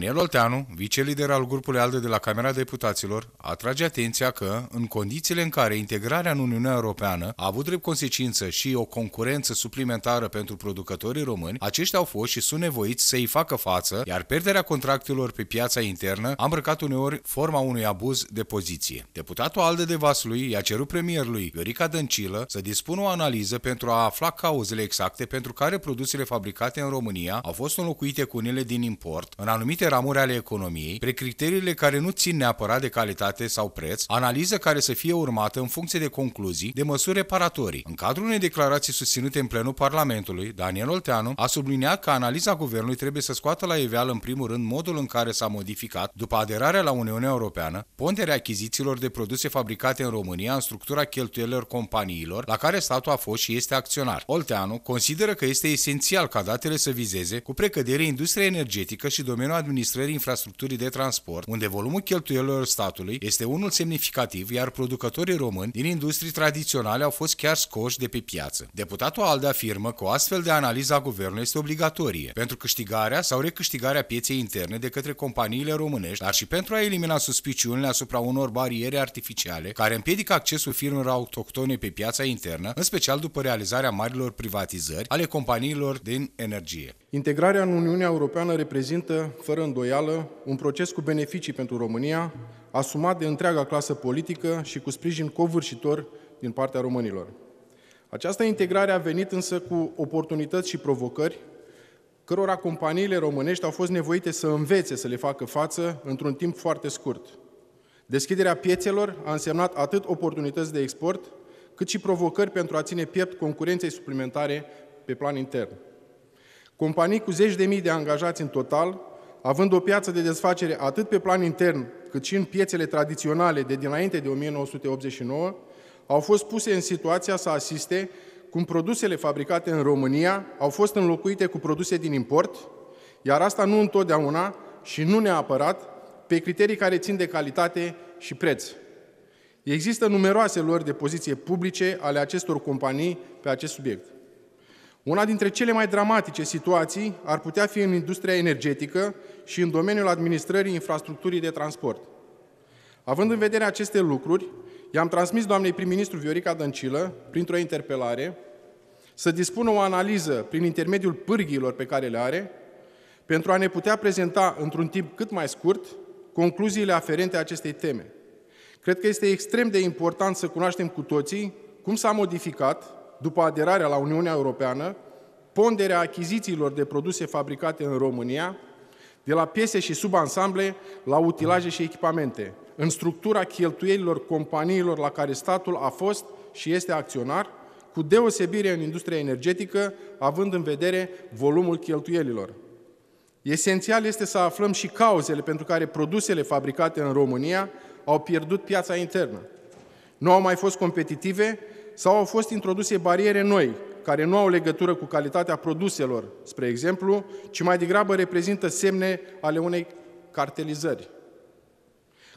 Daniel Olteanu, vicelider al grupului ALDE de la Camera Deputaților, atrage atenția că, în condițiile în care integrarea în Uniunea Europeană a avut drept consecință și o concurență suplimentară pentru producătorii români, aceștia au fost și sunt nevoiți să-i facă față, iar pierderea contractelor pe piața internă a îmbrăcat uneori forma unui abuz de poziție. Deputatul ALDE de Vaslui i-a cerut premierului Viorica Dăncilă să dispună o analiză pentru a afla cauzele exacte pentru care produsele fabricate în România au fost înlocuite cu unele din import în anumite ramuri ale economiei, pe criteriile care nu țin neapărat de calitate sau preț, analiză care să fie urmată în funcție de concluzii de măsuri reparatorii. În cadrul unei declarații susținute în plenul Parlamentului, Daniel Olteanu a subliniat că analiza guvernului trebuie să scoată la iveală în primul rând modul în care s-a modificat, după aderarea la Uniunea Europeană, ponderea achizițiilor de produse fabricate în România în structura cheltuielor companiilor la care statul a fost și este acționar. Olteanu consideră că este esențial ca datele să vizeze cu precădere industria energetică și domeniul administrativ administrării infrastructurii de transport, unde volumul cheltuielor statului este unul semnificativ, iar producătorii români din industrii tradiționale au fost chiar scoși de pe piață. Deputatul Alde afirmă că o astfel de analiză a guvernului este obligatorie pentru câștigarea sau recâștigarea pieței interne de către companiile românești, dar și pentru a elimina suspiciunile asupra unor bariere artificiale care împiedică accesul firmelor autohtone pe piața internă, în special după realizarea marilor privatizări ale companiilor din energie. Integrarea în Uniunea Europeană reprezintă, fără îndoială, un proces cu beneficii pentru România, asumat de întreaga clasă politică și cu sprijin covârșitor din partea românilor. Această integrare a venit însă cu oportunități și provocări, cărora companiile românești au fost nevoite să învețe să le facă față într-un timp foarte scurt. Deschiderea piețelor a însemnat atât oportunități de export, cât și provocări pentru a ține piept concurenței suplimentare pe plan intern. Companii cu zeci de mii de angajați în total, având o piață de desfacere atât pe plan intern, cât și în piețele tradiționale de dinainte de 1989, au fost puse în situația să asiste cum produsele fabricate în România au fost înlocuite cu produse din import, iar asta nu întotdeauna și nu neapărat pe criterii care țin de calitate și preț. Există numeroase lor de poziție publice ale acestor companii pe acest subiect. Una dintre cele mai dramatice situații ar putea fi în industria energetică și în domeniul administrării infrastructurii de transport. Având în vedere aceste lucruri, i-am transmis doamnei prim-ministru Viorica Dăncilă, printr-o interpelare, să dispună o analiză prin intermediul pârghiilor pe care le are, pentru a ne putea prezenta într-un timp cât mai scurt concluziile aferente acestei teme. Cred că este extrem de important să cunoaștem cu toții cum s-a modificat după aderarea la Uniunea Europeană, ponderea achizițiilor de produse fabricate în România, de la piese și subansamble la utilaje și echipamente, în structura cheltuielilor companiilor la care statul a fost și este acționar, cu deosebire în industria energetică, având în vedere volumul cheltuielilor. Esențial este să aflăm și cauzele pentru care produsele fabricate în România au pierdut piața internă. Nu au mai fost competitive sau au fost introduse bariere noi, care nu au legătură cu calitatea produselor, spre exemplu, ci mai degrabă reprezintă semne ale unei cartelizări.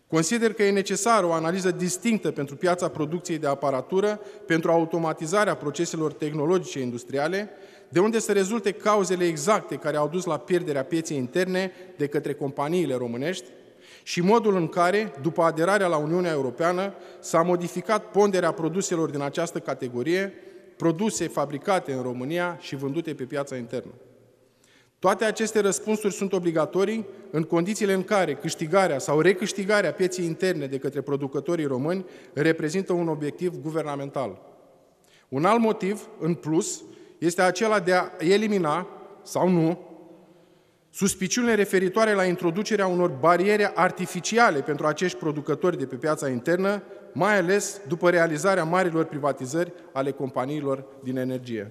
Consider că e necesară o analiză distinctă pentru piața producției de aparatură, pentru automatizarea proceselor tehnologice industriale, de unde să rezulte cauzele exacte care au dus la pierderea pieței interne de către companiile românești, și modul în care, după aderarea la Uniunea Europeană, s-a modificat ponderea produselor din această categorie, produse fabricate în România și vândute pe piața internă. Toate aceste răspunsuri sunt obligatorii în condițiile în care câștigarea sau recâștigarea pieței interne de către producătorii români reprezintă un obiectiv guvernamental. Un alt motiv, în plus, este acela de a elimina, sau nu, Suspiciunile referitoare la introducerea unor bariere artificiale pentru acești producători de pe piața internă, mai ales după realizarea marilor privatizări ale companiilor din energie.